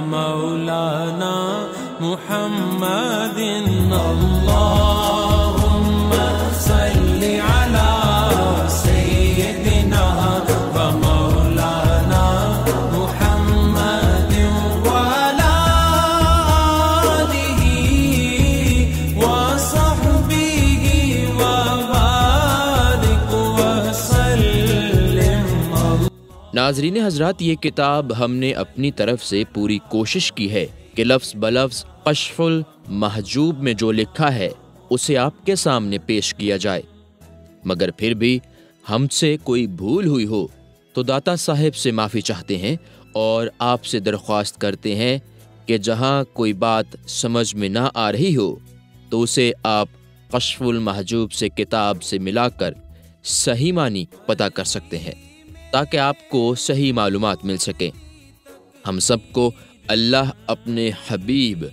مولانا محمد الله नाजरीन हजरात ये किताब हमने अपनी तरफ से पूरी कोशिश की है कि लफ्ज बलफ्स कशफुल महजूब में जो लिखा है उसे आपके सामने पेश किया जाए मगर फिर भी हमसे कोई भूल हुई हो तो दाता साहब से माफ़ी चाहते हैं और आपसे दरख्वास्त करते हैं कि जहाँ कोई बात समझ में ना आ रही हो तो उसे आप कशफुल महजूब से किताब से मिलाकर सही मानी पता कर सकते हैं ताकि आपको सही मालूम मिल सके हम सबको अल्लाह अपने हबीब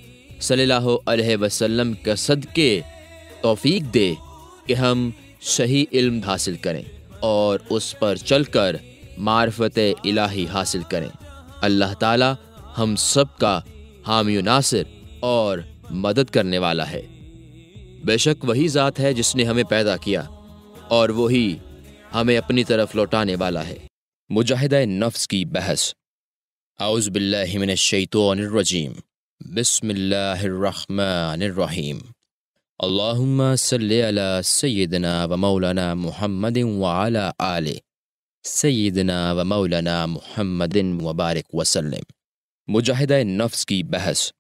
अलैहि वसल्लम के सदके तौफीक दे कि हम सही इल्म हासिल करें और उस पर चलकर मार्फत इलाही हासिल करें अल्लाह ताला हम सब का हामी नासिर और मदद करने वाला है बेशक वही ज़ात है जिसने हमें पैदा किया और वही हमें अपनी तरफ लौटाने वाला है मुजाहिद नफ्स की बहस आउज़बिल्लिमिनशैतरजीम बसमीम अल्लाम सल्ला सैदना व मौलाना महमद वाला आल सैदना व मौलाना महमद वबारक वसलम मुजाहिद नफ्स की बहस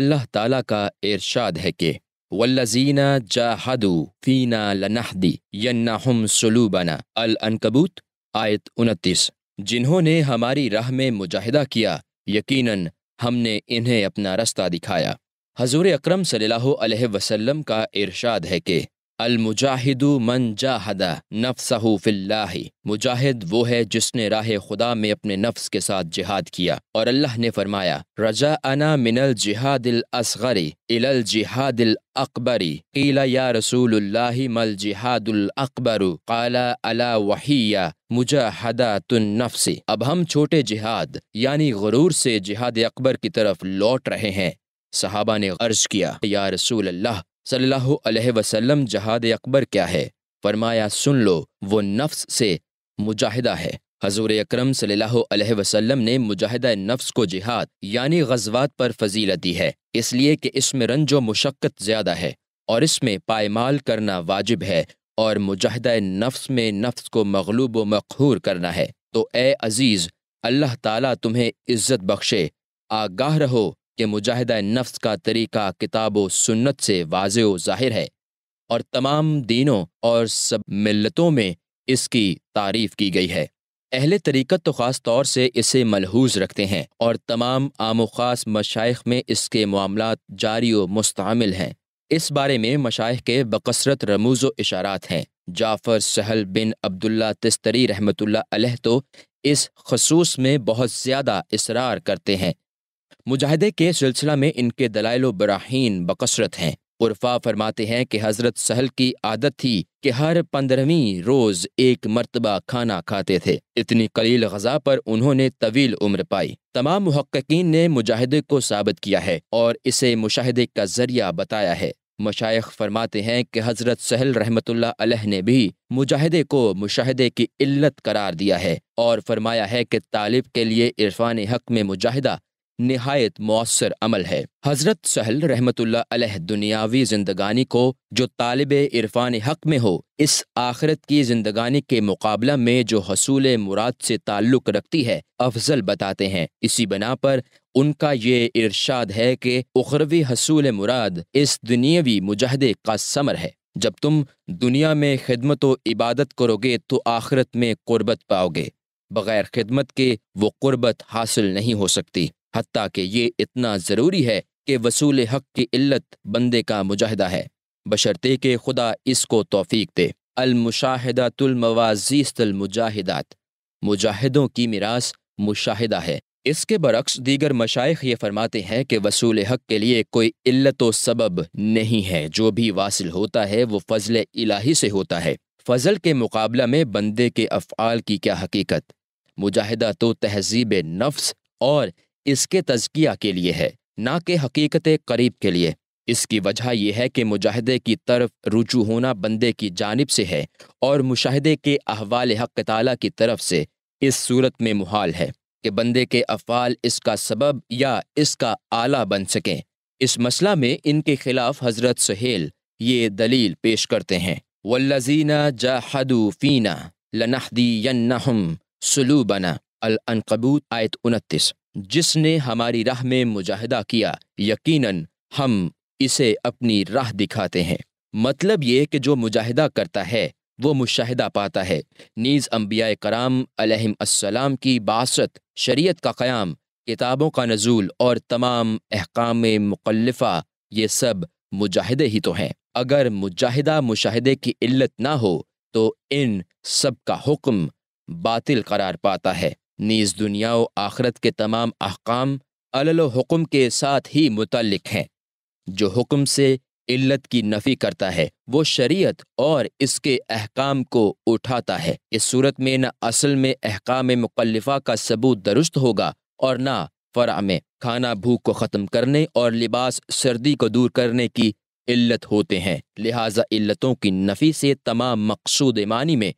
अल्लाह ताला का इरशाद है कि वल्लजीना जाहदु फीना लनहदी यन्नाहुम सलूबना अल अनकबूत आयत उनतीस जिन्होंने हमारी राह में मुजाहिदा किया यकीनन हमने इन्हें अपना रास्ता दिखाया हजूर अक्रम सल्लल्लाहु अलैहि वसल्लम का इरशाद है कि अलमुजाहिदु मन जाहदा नफ्सहू फिल्लाह मुजाहिद वो है जिसने राह खुदा में अपने नफ्स के साथ जिहाद किया और अल्लाह ने फरमाया रजा अना मिनल जिहादिल असगरी इलल जिहादिल अकबरी कीला या रसूलुल्लाह मल जिहादुल अकबरु काला अला वहिया मुजाहदा तुन नफ्सी अब हम छोटे जिहाद यानी गरूर से जिहाद अकबर की तरफ लौट रहे हैं सहाबा ने अर्ज किया या रसूल अल्लाह सल्लल्लाहु अलैहि वसल्लम जहाद अकबर क्या है फरमाया सुन लो वो नफ्स से मुजाहिदा है हजूर अक्रम वसल्लम ने मुजाहिद नफ्स को जिहाद यानी गजवात पर फजीलत दी है इसलिए कि इसमें रंजो मुशक्क़त ज़्यादा है और इसमें पायमाल करना वाजिब है और मुजाहिद नफ्स में नफ्स को मगलूब व करना है तो ए अज़ीज़ अल्लाह ताला तुम्हें इज़्ज़त बख्शे आगाह रहो कि मुजाहिदा नफ्स का तरीका किताब व सुन्नत से वाज ज़ाहिर है और तमाम दीनों और सब मिलतों में इसकी तारीफ की गई है अहले तरीक़त तो ख़ास तौर से इसे मलहूज रखते हैं और तमाम आम ख़ास मशाइ में इसके मामला जारी व मुस्तमिल हैं इस बारे में मशाइ के बकसरत रमूज़ व इशारात हैं जाफ़र सहल बिन अब्दुल्ला तस्तरी रहमतुल्ला तो इस खसूस में बहुत ज़्यादा इसरार करते हैं मुजाहिदे के सिलसिला में इनके दलाइल बराहन बकसरत हैं उर्फा फरमाते हैं कि हज़रत सहल की आदत थी कि हर पंद्रहवीं रोज़ एक मरतबा खाना खाते थे इतनी कलील गजा पर उन्होंने तवील उम्र पाई तमाम महक्कीन ने मुजाहिदे को साबित किया है और इसे मुशाहदे का जरिया बताया है मशाइ फरमाते हैं कि हज़रत सहल रहमत ने भी मुजाहिदे को मुशाहदे की इल्लत करार दिया है और फरमाया है कि तालिब के लिए इरफान हक में मुजाहिदा नहायत मौसर अमल है हज़रत सहल रहमतुल्ला दुनियावी जिंदगानी को जो तालब इरफान हक में हो इस आखरत की जिंदगानी के मुकाबला में जो हसूल मुराद से ताल्लुक़ रखती है अफजल बताते हैं इसी बना पर उनका ये इर्शाद है कि उखरवी हसूल मुराद इस दुनियावी मुजाहदे का समर है जब तुम दुनिया में खिदमत व इबादत करोगे तो आखिरत में कुर्बत पाओगे बग़ैर खिदमत के वो कुर्बत हासिल नहीं हो सकती हती कि ये इतना ज़रूरी है कि वसूल हक की इल्लत बंदे का मुजाह है बशर्ते के खुदा इसको तोफ़ी दे अलमुशाहदातुलमवाजीस्तलमुजाहिदात मुजाहिदों की मिरास मुशाहिदा है इसके बरक्स दीगर मशाइ ये फरमाते हैं कि वसूल हक के लिए कोई इल्लत सबब नहीं है जो भी वासिल होता है वो फजल इलाही से होता है फजल के मुकाबला में बंदे के अफ़ाल की क्या हकीकत मुजाहिदा तो तहजीब नफ्स और इसके तजकिया के लिए है ना कि हकीकत करीब के लिए इसकी वजह यह है कि मुजाहदे की तरफ रुजू होना बंदे की जानब से है और मुशाहदे के अहवाल हक तला की तरफ से इस सूरत में मुहाल है कि बंदे के अफ़ाल इसका सबब या इसका आला बन सकें इस मसला में इनके खिलाफ हजरत सहेल ये दलील पेश करते हैं वल्लजीना जाहदूफीना लनहदीम सलूबना अलकबूत आयत उनतीस जिसने हमारी राह में मुजाहिदा किया यकीनन हम इसे अपनी राह दिखाते हैं मतलब ये कि जो मुजाहिदा करता है वो मुशाहिदा पाता है नीज़ अम्बिया कराम अलहम की बासत शरीयत का क़्याम किताबों का नजूल और तमाम अहकाम मुकलफ़ा ये सब मुजाहिदे ही तो हैं अगर मुजाहिदा मुशाहिदे की इल्लत ना हो तो इन सब का हुक्म बातिल करार पाता है नीज़ दुनिया व आखरत के तमाम अहकाम अलल के साथ ही मुतलक हैं जो हुक्म से इल्लत की नफ़ी करता है वो शरीयत और इसके अहकाम को उठाता है इस सूरत में न असल में अहकाम मुकलफ़ा का सबूत दुरुस्त होगा और ना फ़रा में खाना भूख को ख़त्म करने और लिबास सर्दी को दूर करने की इल्लत होते हैं लिहाजा इल्लतों की नफ़ी से तमाम मकसूद मानी में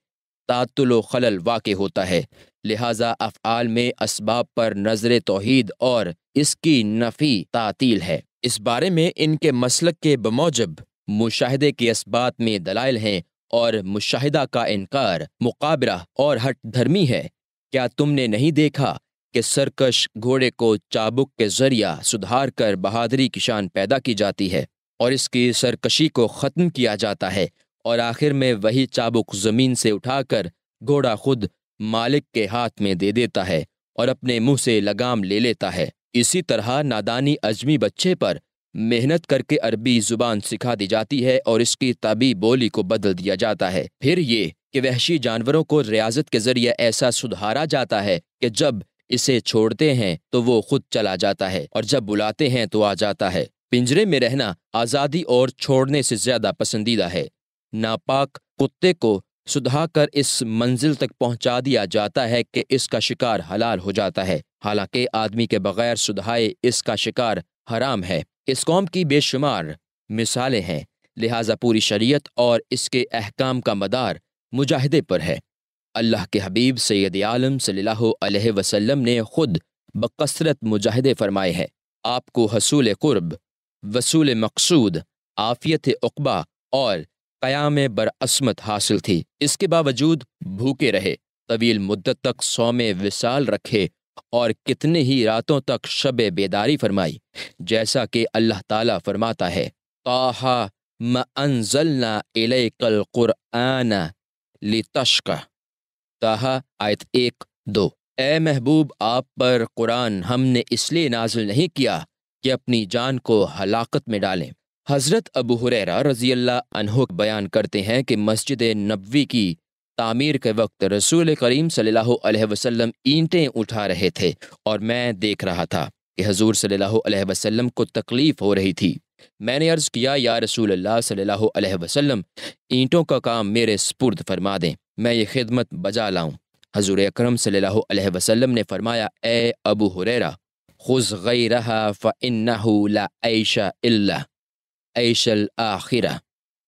तातुल खलल वाक़ होता है लिहाजा अफआल में इसबाब पर नज़र तोहद और इसकी नफ़ी तातील है इस बारे में इनके मसलक के बमौजब मुशाहदे के इसबात में दलाइल हैं और मुशाहिदा का इनकार मुकाबरा और हट धर्मी है क्या तुमने नहीं देखा कि सरकश घोड़े को चाबुक के जरिया सुधार कर बहादरी की शान पैदा की जाती है और इसकी सरकशी को ख़त्म किया जाता है और आखिर में वही चाबुक ज़मीन से उठाकर घोड़ा खुद मालिक के हाथ में दे देता है और अपने मुंह से लगाम ले लेता है इसी तरह नादानी अजमी बच्चे पर मेहनत करके अरबी जुबान सिखा दी जाती है और इसकी तबी बोली को बदल दिया जाता है फिर ये कि वहशी जानवरों को रियाजत के जरिए ऐसा सुधारा जाता है कि जब इसे छोड़ते हैं तो वो खुद चला जाता है और जब बुलाते हैं तो आ जाता है पिंजरे में रहना आज़ादी और छोड़ने से ज़्यादा पसंदीदा है नापाक कुत्ते को सुधाकर इस मंजिल तक पहुंचा दिया जाता है कि इसका शिकार हलाल हो जाता है हालांकि आदमी के बगैर सुधाए इसका शिकार हराम है इस कौम की बेशुमार मिसालें हैं लिहाजा पूरी शरीयत और इसके अहकाम का मदार मुजाहिदे पर है अल्लाह के हबीब सैद आलम सल्लल्लाहु अलैहि वसल्लम ने खुद बकसरत मुजाहिदे फरमाए हैं आपको हसूल कुर्ब वसूल मकसूद आफियत उकबा और क़याम बरअसमत हासिल थी इसके बावजूद भूखे रहे तवील मुद्दत तक सौ में विसाल रखे और कितने ही रातों तक शब बेदारी फरमाई जैसा कि अल्लाह ताला फरमाता है ताहा मनजलना इलेकल कुरआना लितशका ताहा आयत एक दो ए महबूब आप पर कुरान हमने इसलिए नाजिल नहीं किया कि अपनी जान को हलाकत में डालें हज़रत अबू हुरैरा रजी अल्लाह अनहो बयान करते हैं कि मस्जिद नबवी की तामीर के वक्त रसूल करीम सल्लल्लाहु अलैहि वसल्लम ईंटें उठा रहे थे और मैं देख रहा था कि हजूर सल्लल्लाहु अलैहि वसल्लम को तकलीफ़ हो रही थी मैंने अर्ज़ किया या रसूल अल्लाह सल्लल्लाहु अलैहि वसल्लम ईंटों का काम मेरे स्पुर्द फरमा दें मैं ये खिदमत बजा लाऊँ हजूर अक्रम सल्लल्लाहु अलैहि वसल्लम ने फरमाया ए अबू हुरैरा खुज गई रहा ला ऐशा ऐशल आखिरा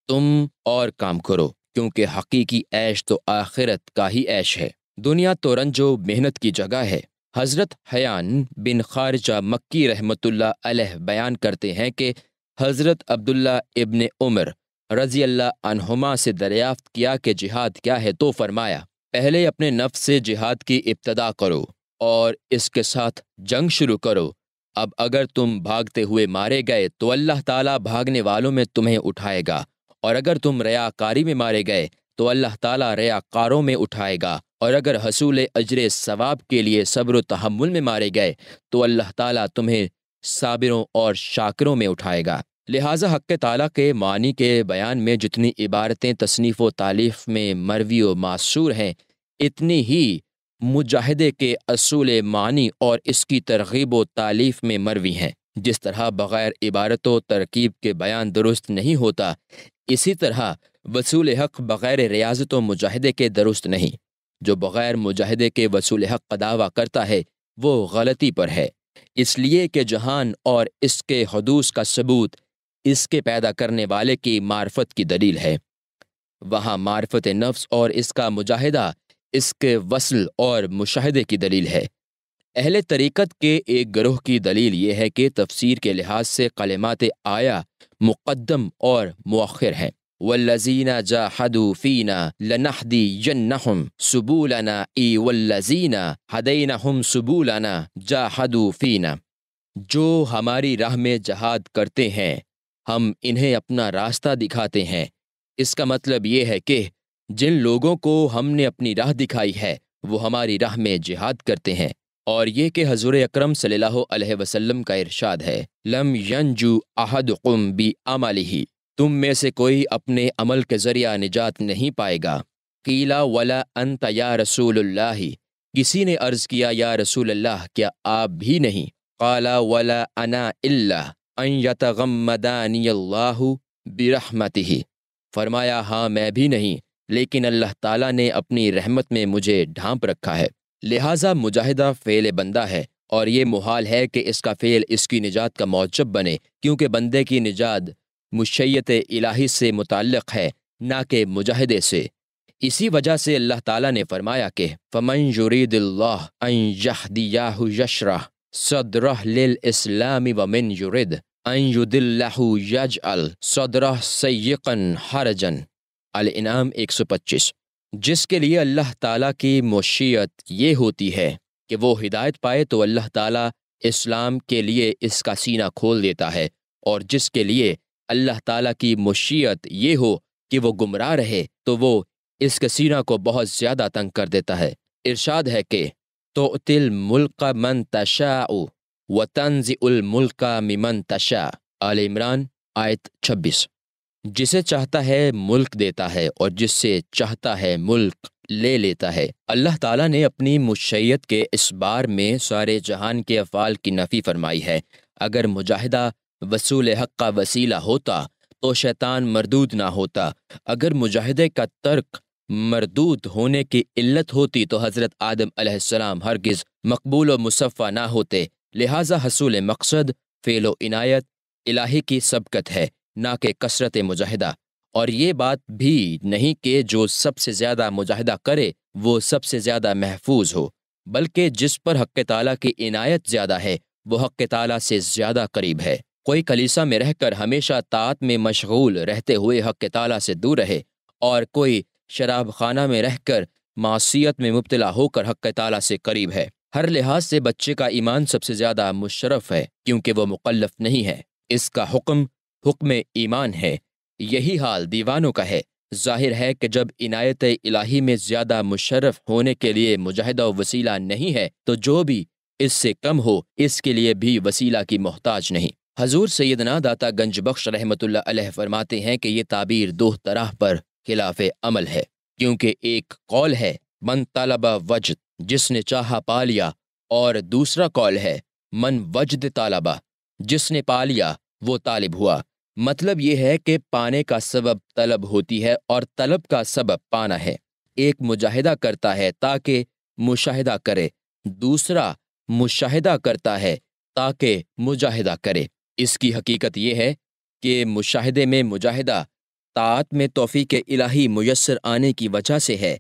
तुम और काम करो क्योंकि हकीकी ऐश तो आखिरत का ही ऐश है दुनिया तो रंजो मेहनत की जगह है हज़रत हयान बिन खारजा मक्की रहमतुल्ला अलह बयान करते हैं कि हज़रत अब्दुल्ला इबन उमर रजी अल्लाहमा से दरियाफ्त किया कि जिहाद क्या है तो फरमाया पहले अपने नफ़ से जिहाद की इब्तदा करो और इसके साथ जंग शुरू करो अब अगर तुम भागते हुए मारे गए तो अल्लाह ताला भागने वालों में तुम्हें उठाएगा और अगर तुम रयाकारी में मारे गए तो अल्लाह ताला रयाकारों में उठाएगा और अगर हसूल अजर सवाब के लिए सब्र तहमुल में मारे गए तो अल्लाह ताला तुम्हें साबिरों और शाकरों में उठाएगा लिहाजा हक ताला के मानी के बयान में जितनी इबारतें तसनीफ़ व तालीफ़ में मरवी व मासूर हैं इतनी ही मुजाहदे के असूल मानी और इसकी तरगीब व तालीफ में मरवी हैं जिस तरह बग़ैर इबारत व तरकीब के बयान दुरुस्त नहीं होता इसी तरह वसूल हक़ बग़ैर रियाजत व मुजाहदे के दुरुस्त नहीं जो बग़ैर मुजाहदे के वसूल हक़ का दावा करता है वो गलती पर है इसलिए कि जहान और इसके हदूस का सबूत इसके पैदा करने वाले की मार्फत की दलील है वहाँ मार्फत नफ्स और इसका मुजाहिदा इसके वसल और मुशाहदे की दलील है अहले तरीक़त के एक ग्रोह की दलील ये है कि तफसीर के लिहाज से कलेमात आया मुक़दम और मौखिर हैं वल्लजीना जाहदूफ़ीना लनहदी यन्नहम सुबूलाना ई वल्लजीना हदैना हम सबूलाना जाहदूफ़ीना जो हमारी राह में जहाद करते हैं हम इन्हें अपना रास्ता दिखाते हैं इसका मतलब ये है कि जिन लोगों को हमने अपनी राह दिखाई है वो हमारी राह में जिहाद करते हैं और ये कि हजूर अक्रम सल्लल्लाहु वसल्लम का इरशाद है लम यंजू अहद कुम बी अमली तुम में से कोई अपने अमल के ज़रिया निजात नहीं पाएगा कीला वला अंत या रसूल किसी ने अर्ज़ किया या रसूल अल्लाह क्या आप भी नहीं काला वला अना इल्ला अन बिरहमति फरमाया हाँ मैं भी नहीं लेकिन अल्लाह ताला ने अपनी रहमत में मुझे ढांप रखा है लिहाजा मुजाहिदा फ़ेल बंदा है और ये मुहाल है कि इसका फ़ेल इसकी निजात का मौजब बने क्योंकि बंदे की निजात मुशैत इलाही से मुतक़ है ना कि मुजाहिदे से इसी वजह से अल्लाह ताला ने फरमाया कि फ़मन जुरीदिल्लाशरा सदरह इस्लामी वमिन जुरिद अन युदिल्लाज अल सदर सैकन हरजन अल-इनाम 125 जिसके लिए अल्लाह ताला की मशीत ये होती है कि वो हिदायत पाए तो अल्लाह ताला इस्लाम के लिए इसका सीना खोल देता है और जिसके लिए अल्लाह ताला की मशीत ये हो कि वो गुमराह रहे तो वो इसके सीना को बहुत ज़्यादा तंग कर देता है इरशाद है कि तो तिल मुल्क मन तशा व तंज़ उल मिमन तशा आल इमरान आयत छब्बीस जिसे चाहता है मुल्क देता है और जिससे चाहता है मुल्क ले लेता है अल्लाह ताला ने अपनी मुशैत के इस बार में सारे जहान के अफ़ाल की नफ़ी फरमाई है अगर मुजाहिदा वसूल हक़ का वसीला होता तो शैतान मरदूद ना होता अगर मुजाहिदे का तर्क मरदूद होने की इल्लत होती तो हज़रत आदम अलैहिस्सलाम हरगिज़ मकबूल और मुसफ़ा ना होते लिहाजा हसूल मकसद फ़ेलो इनायत इलाही की सबकत है ना कि कसरत मुजाहिदा और ये बात भी नहीं कि जो सबसे ज़्यादा मुजाहिदा करे वो सबसे ज़्यादा महफूज हो बल्कि जिस पर हक ताला की इनायत ज़्यादा है वह हक ताला से ज़्यादा करीब है कोई कलीसा में रहकर हमेशा तात में मशगूल रहते हुए हक ताला से दूर रहे और कोई शराब खाना में रहकर मासीत में मुबतला होकर हक ताला से करीब है हर लिहाज से बच्चे का ईमान सबसे ज़्यादा मुशरफ है क्योंकि वह मुकलफ नहीं है इसका हुक्म हुक्म ईमान है यही हाल दीवानों का है जाहिर है कि जब इनायत इलाही में ज़्यादा मुशरफ होने के लिए मुजाहिदा वसीला नहीं है तो जो भी इससे कम हो इसके लिए भी वसीला की मोहताज नहीं हजूर सैदना दाता गंज रहमत फरमाते हैं कि ये ताबीर दो तरह पर खिलाफ अमल है क्योंकि एक कौल है मन तालबा वजद जिसने चाहा पा लिया और दूसरा कौल है मन वजद तालबा जिसने पा लिया वो तालिब हुआ मतलब ये है कि पाने का सबब तलब होती है और तलब का सबब पाना है एक मुजाहिदा करता है ताकि मुशाहिदा करे दूसरा मुशाहिदा करता है ताकि मुजाहिदा करे इसकी हकीकत यह है कि मुशाहिदे में मुजाहिदा तात में तोफ़ी के इलाही मैसर आने की वजह से है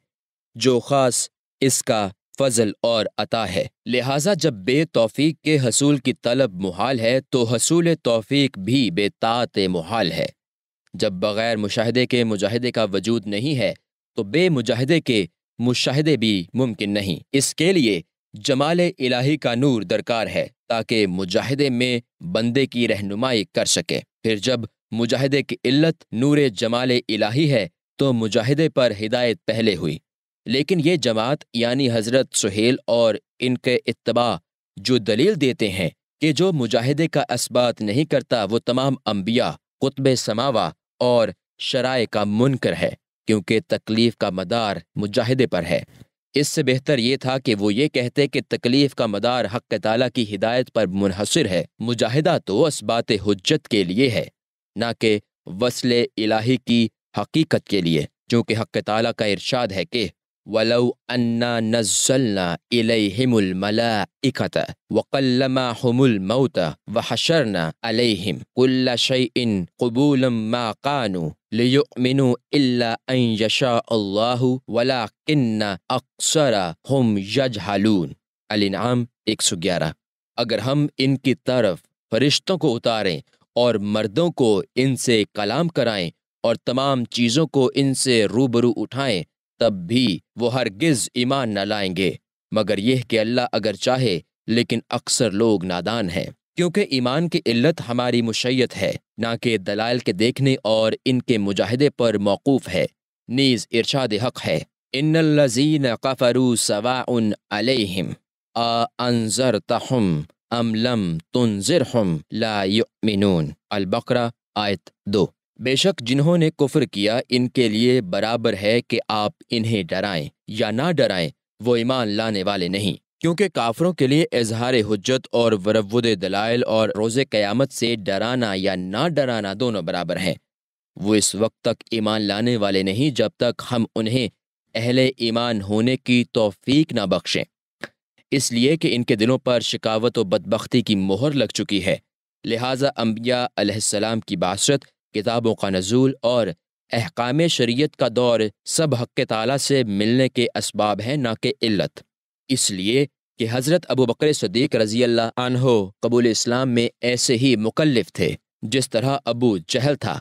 जो ख़ास इसका फजल और अता है लिहाजा जब बेतौफीक के हसूल की तलब मुहाल है तो हसूल तौफीक भी बेतात मुहाल है जब बग़ैर मुशाहदे के मुजाहदे का वजूद नहीं है तो बेमुजाहदे के मुशाहदे भी मुमकिन नहीं इसके लिए जमाल इलाही का नूर दरकार है ताकि मुजाहदे में बंदे की रहनुमाई कर सके फिर जब मुजाहदे की इल्लत नूर जमाल इलाही है तो मुजाहदे पर हिदायत पहले हुई लेकिन ये जमात यानी हज़रत सुहेल और इनके इतबा जो दलील देते हैं कि जो मुजाहिदे का इस्बात नहीं करता वो तमाम अम्बिया कुतब समावा और शराय का मुनकर है क्योंकि तकलीफ़ का मदार मुजाहिदे पर है इससे बेहतर ये था कि वो ये कहते कि तकलीफ़ का मदार हक ताला की हिदायत पर मुनहसर है मुजाहिदा तो इस्बात हजत के लिए है ना कि वसल इलाही की हकीकत के लिए क्योंकि हक ताला का इरशाद है कि वलऊ अन्ना नज़ल्ना इलैहिमुल मलाइकत वकल्लमा हुमुल मौत व हशरना अलैहिम कुल्ला शैइन कबूलम मा कानु लियुमिनु इल्ला अन यशा अल्लाहु वला किन्ना 111 अगर हम इनकी तरफ फरिश्तों को उतारें और मर्दों को इनसे कलाम कराएं और तमाम चीज़ों को इनसे रूबरू उठाएं तब भी वो हरगिज ईमान न लाएंगे मगर यह कि अल्लाह अगर चाहे लेकिन अक्सर लोग नादान हैं क्योंकि ईमान की इल्लत हमारी मुशैत है ना कि दलाल के देखने और इनके मुजाहिदे पर मौकूफ़ है नीज़ इर्शाद हक है इन लजीन कफरू सवाउन अनजर तहम अमलम तुनजर हम ला युमिनून अलबकरा आयत दो बेशक जिन्होंने कुफर किया इनके लिए बराबर है कि आप इन्हें डराएं या ना डराएं वो ईमान लाने वाले नहीं क्योंकि काफरों के लिए इजहार हजत और वरवुद दलाइल और रोज़ क़यामत से डराना या ना डराना दोनों बराबर हैं वो इस वक्त तक ईमान लाने वाले नहीं जब तक हम उन्हें अहले ईमान होने की तोफीक ना बख्शें इसलिए कि इनके दिलों पर शिकावत व बदबख्ती की मोहर लग चुकी है लिहाजा अम्बिया की बासरत किताबों का नजूल और अहकाम शरीयत का दौर सब हक ताला से मिलने के इसबाब हैं ना कि इल्लत इसलिए कि हज़रत अबू बकर सदीक रजी अल्लाह कबूल इस्लाम में ऐसे ही मुकलफ थे जिस तरह अबू जहल था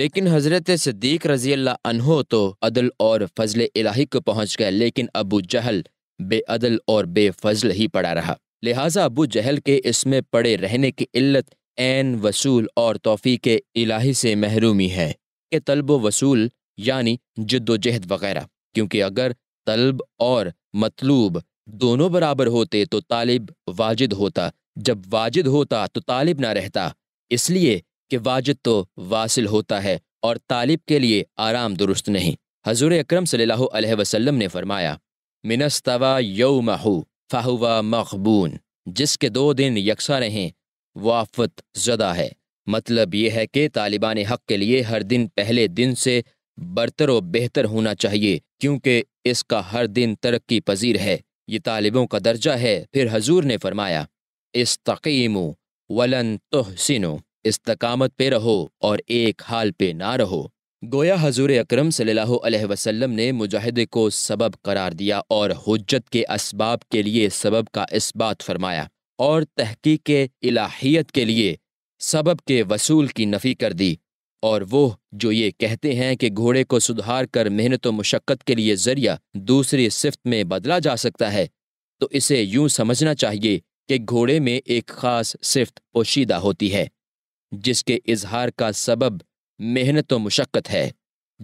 लेकिन हज़रत सदीक रजी अल्लाह तो अदल और फजल इलाही को पहुँच गए लेकिन अबू जहल बेअदल और बेफजल ही पड़ा रहा लिहाजा अबू जहल के इसमें पड़े रहने की इल्लत एन वसूल और तोफ़ी इलाही से महरूमी है कि तलब वसूल यानी जद्दोजहद वगैरह क्योंकि अगर तलब और मतलूब दोनों बराबर होते तो तालिब वाजिद होता जब वाजिद होता तो तालिब ना रहता इसलिए कि वाजिद तो वासिल होता है और तालिब के लिए आराम दुरुस्त नहीं हजूर अक्रम सल्ह वसम ने फरमाया मिनस्तवा यो महू फाहवा मखबून जिसके दो दिन यकसा रहें वाफत ज़दा है मतलब ये है कि तालिबान हक़ के लिए हर दिन पहले दिन से बरतर व बेहतर होना चाहिए क्योंकि इसका हर दिन तरक्की पजीर है ये तालिबों का दर्जा है फिर हजूर ने फरमाया इस इस्तकीमो वलन तोहसिनो तकामत पे रहो और एक हाल पे ना रहो गोया हजूर अक्रम सल्लल्लाहु ने मुजाहिदे को सबब करार दिया और हजत के इसबाब के लिए सबब का इस्बात फरमाया और तहकीक इलाहियत के लिए सबब के वसूल की नफ़ी कर दी और वो जो ये कहते हैं कि घोड़े को सुधार कर मेहनत व मशक्क़त के लिए ज़रिया दूसरी सिफत में बदला जा सकता है तो इसे यूं समझना चाहिए कि घोड़े में एक ख़ास सिफत पोशीदा होती है जिसके इजहार का सबब मेहनत व मशक्क़त है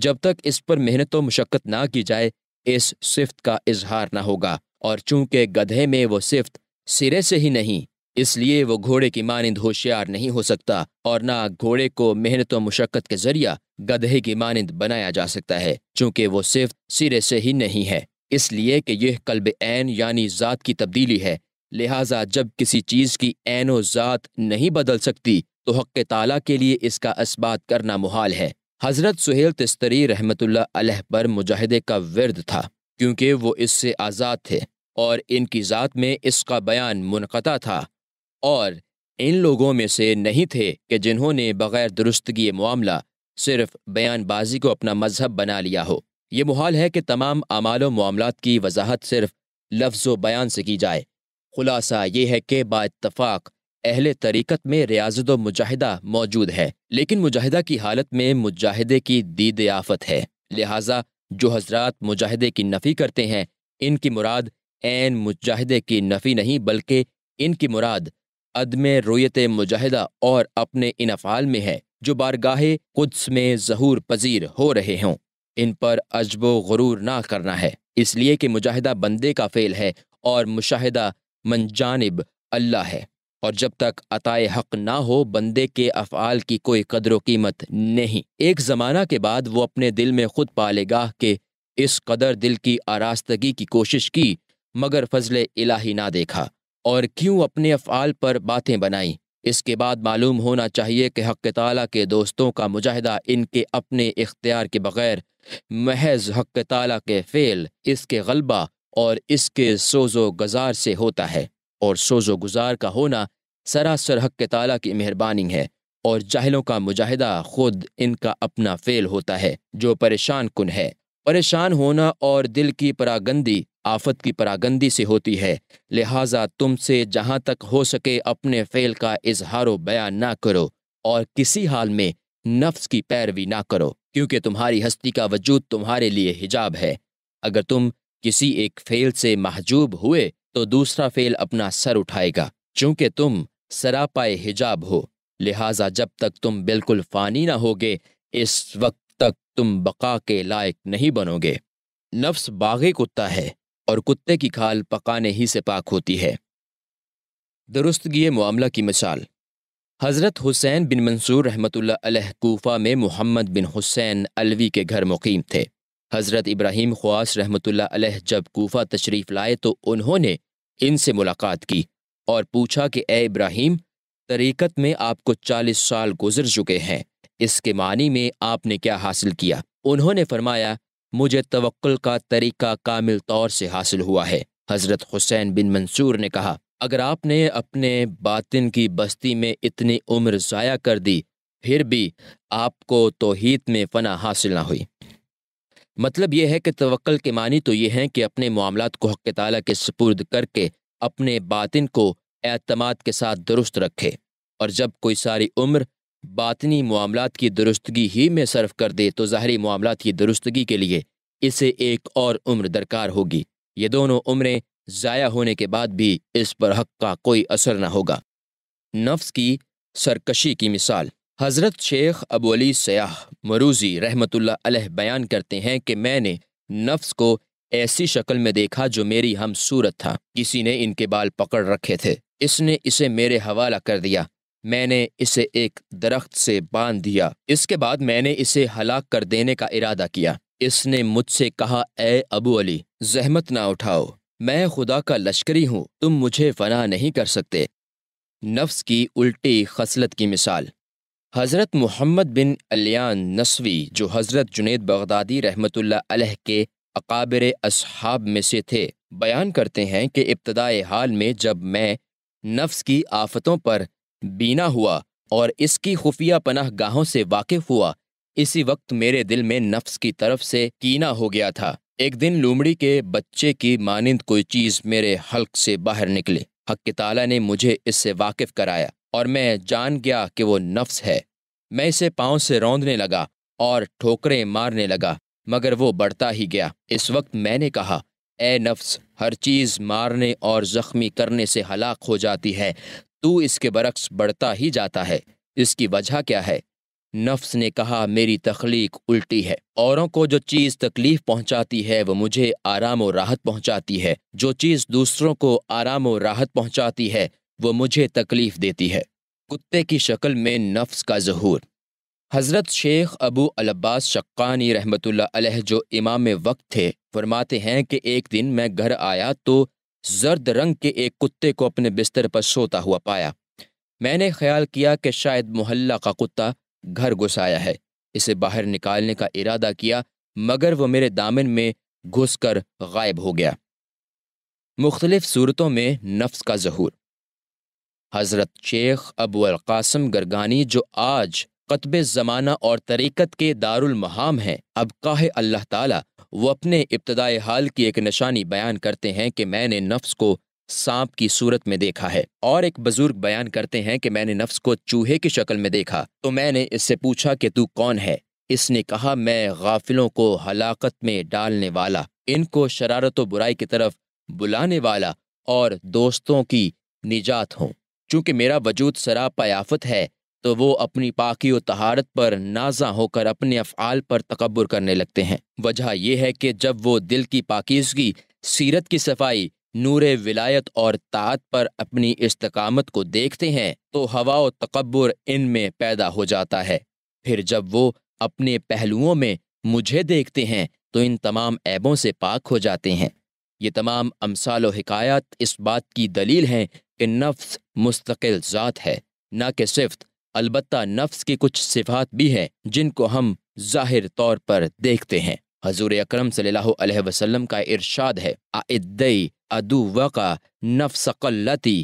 जब तक इस पर मेहनत व मशक्क़त ना की जाए इस सिफ्त का इजहार ना होगा और चूंकि गधे में वो सिफत सिरे से ही नहीं इसलिए वो घोड़े की मानंद होशियार नहीं हो सकता और ना घोड़े को मेहनत और मुशक्क़त के जरिया गधे की मानंद बनाया जा सकता है चूंकि वो सिर्फ सिरे से ही नहीं है इसलिए कि यह कल्ब ऐन यानी ज़ात की तब्दीली है लिहाजा जब किसी चीज़ की ऐन व ज़ात नहीं बदल सकती तो हक़ ताला के लिए इसका इस्बात करना मुहाल है हज़रत सुहेल तस्तरी रहमतुल्लाह अलह पर मुजाहिदे का विरद था क्योंकि वो इससे आज़ाद थे और इनकी ज़ात में इसका बयान मुनक़ा था और इन लोगों में से नहीं थे कि जिन्होंने बग़ैर दुरुस्तगी मामला सिर्फ बयानबाजी को अपना मजहब बना लिया हो ये मुहाल है कि तमाम अमाल मामलों की वजाहत सिर्फ लफ्ज़ बयान से की जाए खुलासा ये है कि बातफाक़ अहल तरीक़त में रियाजत मुजाहिदा मौजूद है लेकिन मुजाहिदा की हालत में मुजाहिदे की दीद आफत है लिहाजा जो हजरात मुजाहिदे की नफ़ी करते हैं इनकी मुराद एन मुजाहदे की नफी नहीं बल्कि इनकी मुराद अदम रोयत मुजाहिदा और अपने इन अफ़ाल में है जो बारगाह कुद्स में जहूर पजीर हो रहे हों इन पर अजब गुरूर ना करना है इसलिए कि मुजाहिदा बंदे का फेल है और मुशाहिदा मनजानब अल्लाह है और जब तक अताए हक ना हो बंदे के अफ़ाल की कोई कदर कीमत नहीं एक ज़माना के बाद वो अपने दिल में ख़ुद पालेगा कि इस कदर दिल की आरास्तगी की कोशिश की मगर फजल इलाही ना देखा और क्यों अपने अफ़ाल पर बातें बनाई इसके बाद मालूम होना चाहिए कि हक तला के दोस्तों का मुजाहिदा इनके अपने इख्तियार के बग़ैर महज हक ताला के फ़ेल इसके गलबा और इसके सोजो गज़ार से होता है और सोजो गुजार का होना सरासर हक तला की मेहरबानी है और जाहलों का मुजाहिदा खुद इनका अपना फ़ेल होता है जो परेशान कन है परेशान होना और दिल की परागंदी आफत की परागंदी से होती है लिहाजा तुमसे जहाँ तक हो सके अपने फेल का इजहार बयान ना करो और किसी हाल में नफ्स की पैरवी ना करो क्योंकि तुम्हारी हस्ती का वजूद तुम्हारे लिए हिजाब है अगर तुम किसी एक फेल से महजूब हुए तो दूसरा फेल अपना सर उठाएगा चूंकि तुम सरापाए हिजाब हो लिहाजा जब तक तुम बिल्कुल फानी ना होगे इस वक्त तुम बका के लायक नहीं बनोगे नफ्स बागे कुत्ता है और कुत्ते की खाल पकाने ही से पाक होती है दुरुस्तगी मामला की मिसाल हज़रत हुसैन बिन मंसूर रहमत कोफा में मोहम्मद बिन हुसैन अलवी के घर मुकीम थे हज़रत इब्राहिम ख्वास रहमत जब कोफा तशरीफ़ लाए तो उन्होंने इनसे मुलाकात की और पूछा कि ए इब्राहिम तरीक़त में आपको चालीस साल गुजर चुके हैं इसके मानी में आपने क्या हासिल किया उन्होंने फरमाया मुझे तवक्ल का तरीका कामिल तौर से हासिल हुआ है हज़रत हुसैन बिन मंसूर ने कहा अगर आपने अपने बातिन की बस्ती में इतनी उम्र ज़ाया कर दी फिर भी आपको तोहित में फ़ना हासिल ना हुई मतलब यह है कि तवक्ल के मानी तो ये हैं कि अपने मामला को हक तला के सपुर्द करके अपने बातिन को एतमाद के साथ दुरुस्त रखे और जब कोई सारी उम्र बातनी मामला की दुरुस्तगी ही में सर्व कर दे तो ज़ाहरी मामला की दुरुस्तगी के लिए इसे एक और उम्र दरकार होगी ये दोनों उम्रें ज़ाया होने के बाद भी इस पर हक का कोई असर न होगा नफ्स की सरकशी की मिसाल हज़रत शेख अबूली सयाह मरूजी रहमत अलह बयान करते हैं कि मैंने नफ्स को ऐसी शक्ल में देखा जो मेरी हम सूरत था किसी ने इनके बाल पकड़ रखे थे इसने इसे मेरे हवाला कर दिया मैंने इसे एक दरख्त से बांध दिया इसके बाद मैंने इसे हलाक कर देने का इरादा किया इसने मुझसे कहा ए अबू अली जहमत ना उठाओ मैं खुदा का लश्करी हूँ तुम मुझे फना नहीं कर सकते नफ्स की उल्टी खसलत की मिसाल हज़रत मोहम्मद बिन अलियान नसवी जो हज़रत जुनेद बगदादी रहमत अलह के अकाबिर अब में से थे बयान करते हैं कि इब्तदाई हाल में जब मैं नफ्स की आफतों पर बीना हुआ और इसकी खुफिया पनाह गाहों से वाकिफ हुआ इसी वक्त मेरे दिल में नफ्स की तरफ से कीना हो गया था एक दिन लूमड़ी के बच्चे की मानिंद कोई चीज़ मेरे हल्क से बाहर निकली हक ताला ने मुझे इससे वाकिफ कराया और मैं जान गया कि वो नफ्स है मैं इसे पाँव से रौंदने लगा और ठोकरें मारने लगा मगर वो बढ़ता ही गया इस वक्त मैंने कहा ए नफ्स हर चीज़ मारने और ज़ख्मी करने से हलाक हो जाती है तू इसके बरक्स बढ़ता ही जाता है इसकी वजह क्या है नफ्स ने कहा मेरी तख्लीक उल्टी है औरों को जो चीज़ तकलीफ पहुंचाती है वो मुझे आराम और राहत पहुंचाती है जो चीज़ दूसरों को आराम और राहत पहुंचाती है वो मुझे तकलीफ देती है कुत्ते की शक्ल में नफ्स का जहूर हज़रत शेख अबू अलब्बास शक्कानी रहमतुल्लाह अलैह जो इमाम वक्त थे फरमाते हैं कि एक दिन मैं घर आया तो जर्द रंग के एक कुत्ते को अपने बिस्तर पर सोता हुआ पाया मैंने ख्याल किया कि शायद मोहल्ला का कुत्ता घर घुसाया है इसे बाहर निकालने का इरादा किया मगर वह मेरे दामन में घुसकर गायब हो गया मुख्तलिफ सूरतों में नफ्स का जहूर हज़रत शेख अबू अलकासम गरगानी जो आज कतब ज़माना और तरीक़त के दारुल महाम हैं अब काहे अल्लाह ताला वो अपने इब्तदाई हाल की एक निशानी बयान करते हैं कि मैंने नफ्स को सांप की सूरत में देखा है और एक बुजुर्ग बयान करते हैं कि मैंने नफ्स को चूहे की शक्ल में देखा तो मैंने इससे पूछा कि तू कौन है इसने कहा मैं गाफिलों को हलाकत में डालने वाला इनको शरारत व बुराई की तरफ बुलाने वाला और दोस्तों की निजात हूँ चूंकि मेरा वजूद सरापायाफत है तो वो अपनी पाकि व तहारत पर नाजा होकर अपने अफ़ाल पर तकबर करने लगते हैं वजह यह है कि जब वो दिल की पाकिजगी सीरत की सफाई नूर विलायत और तात पर अपनी इस्तकामत को देखते हैं तो हवा व तकबर इन में पैदा हो जाता है फिर जब वो अपने पहलुओं में मुझे देखते हैं तो इन तमाम ऐबों से पाक हो जाते हैं ये तमाम अमसाल हकायात इस बात की दलील हैं कि नफ्स मुस्तकिल ज़ात है न कि सिर्फ अलबत् नफ्स की कुछ सिफात भी हैं जिनको हम ज़ाहिर तौर पर देखते हैं हजूर अक्रम वसल्लम का इरशाद है आदई अदु वका नफ्सकल्लती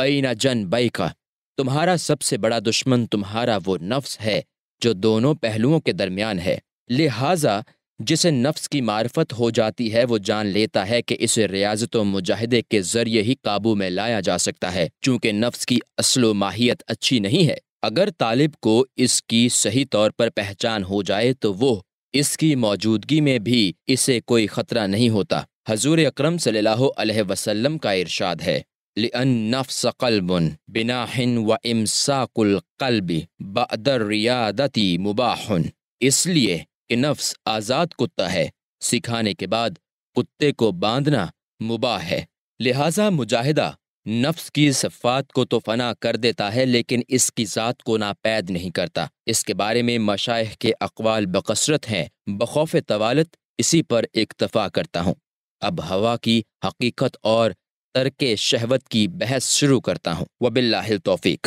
बैना जन बई का तुम्हारा सबसे बड़ा दुश्मन तुम्हारा वो नफ्स है जो दोनों पहलुओं के दरमियान है लिहाजा जिसे नफ्स की मार्फत हो जाती है वो जान लेता है कि इसे रियाजत व मुजाहदे के ज़रिए ही काबू में लाया जा सकता है चूंकि नफ्स की असलो माहियत अच्छी नहीं है अगर तालिब को इसकी सही तौर पर पहचान हो जाए तो वो इसकी मौजूदगी में भी इसे कोई ख़तरा नहीं होता हजूर अक्रम सल्ह वसम का इरशाद है लफ़लबन बिनाहिन व इमसाकुलकल्बि बदर रियादती मुबाहन इसलिए कि नफ्स आज़ाद कुत्ता है सिखाने के बाद कुत्ते को बांधना मुबाह है लिहाजा मुजाहिदा नफ्स की सफ़ात को तो फना कर देता है लेकिन इसकी ज़ात को नापैद नहीं करता इसके बारे में मशा के अकवाल बकसरत हैं बखौफ तवालत इसी पर इक्तफा करता हूँ अब हवा की हकीकत और तरक शहवत की बहस शुरू करता हूँ वबिल्ला तोफ़ी